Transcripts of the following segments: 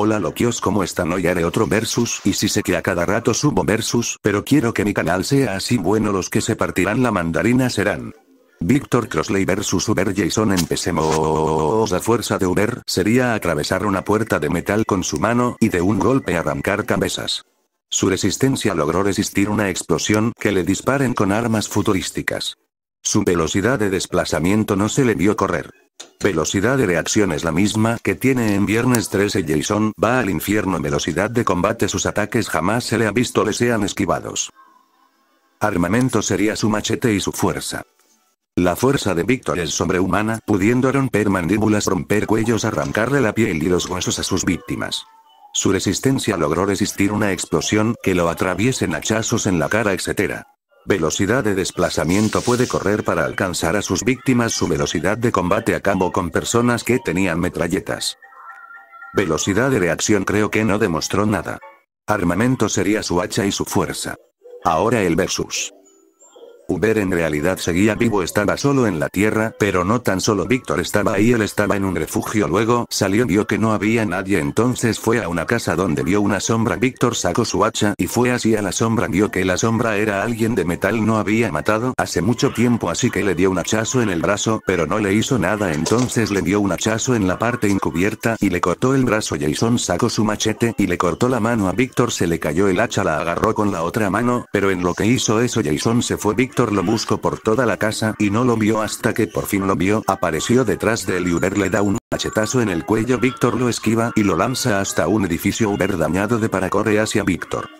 Hola loquios cómo están hoy haré otro versus y si sé que a cada rato subo versus pero quiero que mi canal sea así bueno los que se partirán la mandarina serán Victor Crossley versus Uber Jason empecemos a fuerza de Uber sería atravesar una puerta de metal con su mano y de un golpe arrancar cabezas. Su resistencia logró resistir una explosión que le disparen con armas futurísticas. Su velocidad de desplazamiento no se le vio correr. Velocidad de reacción es la misma que tiene en Viernes 13 Jason va al infierno velocidad de combate sus ataques jamás se le ha visto le sean esquivados. Armamento sería su machete y su fuerza. La fuerza de Víctor es sobrehumana, pudiendo romper mandíbulas, romper cuellos, arrancarle la piel y los huesos a sus víctimas. Su resistencia logró resistir una explosión que lo atraviesen hachazos en la cara, etc velocidad de desplazamiento puede correr para alcanzar a sus víctimas su velocidad de combate a campo con personas que tenían metralletas. Velocidad de reacción creo que no demostró nada. Armamento sería su hacha y su fuerza. Ahora el versus. Uber en realidad seguía vivo, estaba solo en la tierra, pero no tan solo Víctor estaba ahí, él estaba en un refugio. Luego salió, vio que no había nadie, entonces fue a una casa donde vio una sombra. Víctor sacó su hacha y fue así a la sombra, vio que la sombra era alguien de metal, no había matado hace mucho tiempo, así que le dio un hachazo en el brazo, pero no le hizo nada. Entonces le dio un hachazo en la parte encubierta y le cortó el brazo. Jason sacó su machete y le cortó la mano a Víctor, se le cayó el hacha, la agarró con la otra mano, pero en lo que hizo eso, Jason se fue. Víctor Víctor lo buscó por toda la casa y no lo vio hasta que por fin lo vio, apareció detrás de él y Uber le da un machetazo en el cuello, Víctor lo esquiva y lo lanza hasta un edificio Uber dañado de paracorre hacia Víctor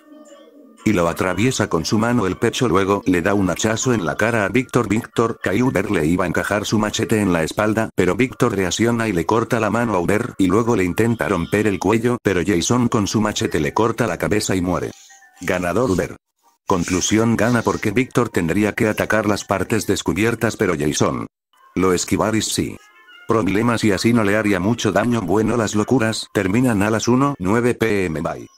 y lo atraviesa con su mano el pecho luego le da un hachazo en la cara a Víctor Víctor cae Uber le iba a encajar su machete en la espalda pero Víctor reacciona y le corta la mano a Uber y luego le intenta romper el cuello pero Jason con su machete le corta la cabeza y muere. Ganador Uber. Conclusión gana porque Víctor tendría que atacar las partes descubiertas pero Jason. Lo esquivaris sí. Problemas y así no le haría mucho daño bueno las locuras terminan a las 1.9 pm bye.